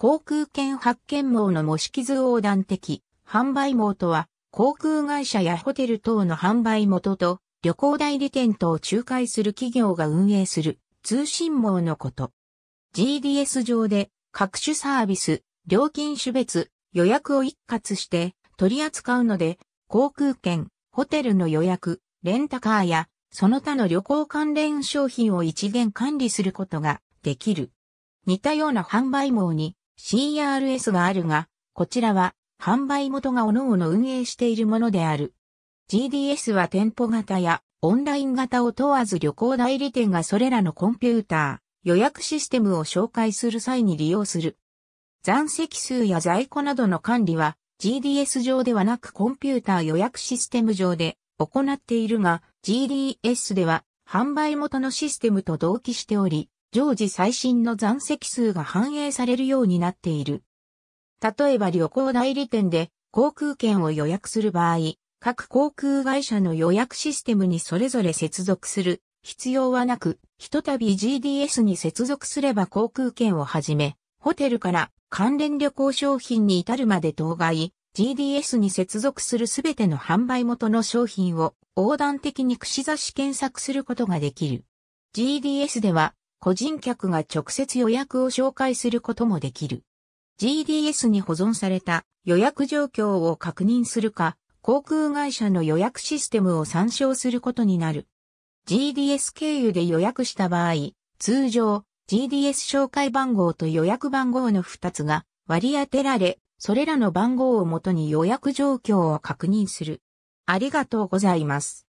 航空券発券網の模式図横断的販売網とは、航空会社やホテル等の販売元と旅行代理店等を仲介する企業が運営する通信網のこと。GDS 上で各種サービス、料金種別、予約を一括して取り扱うので、航空券、ホテルの予約、レンタカーやその他の旅行関連商品を一元管理することができる。似たような販売網に CRS があるが、こちらは販売元が各々運営しているものである。GDS は店舗型やオンライン型を問わず旅行代理店がそれらのコンピューター、予約システムを紹介する際に利用する。残席数や在庫などの管理は GDS 上ではなくコンピューター予約システム上で行っているが、GDS では販売元のシステムと同期しており、常時最新の残席数が反映されるようになっている。例えば旅行代理店で航空券を予約する場合、各航空会社の予約システムにそれぞれ接続する必要はなく、ひとたび GDS に接続すれば航空券をはじめ、ホテルから関連旅行商品に至るまで当該、GDS に接続するすべての販売元の商品を横断的に串刺し検索することができる。GDS では個人客が直接予約を紹介することもできる。GDS に保存された予約状況を確認するか、航空会社の予約システムを参照することになる。GDS 経由で予約した場合、通常 GDS 紹介番号と予約番号の2つが割り当てられ、それらの番号をもとに予約状況を確認する。ありがとうございます。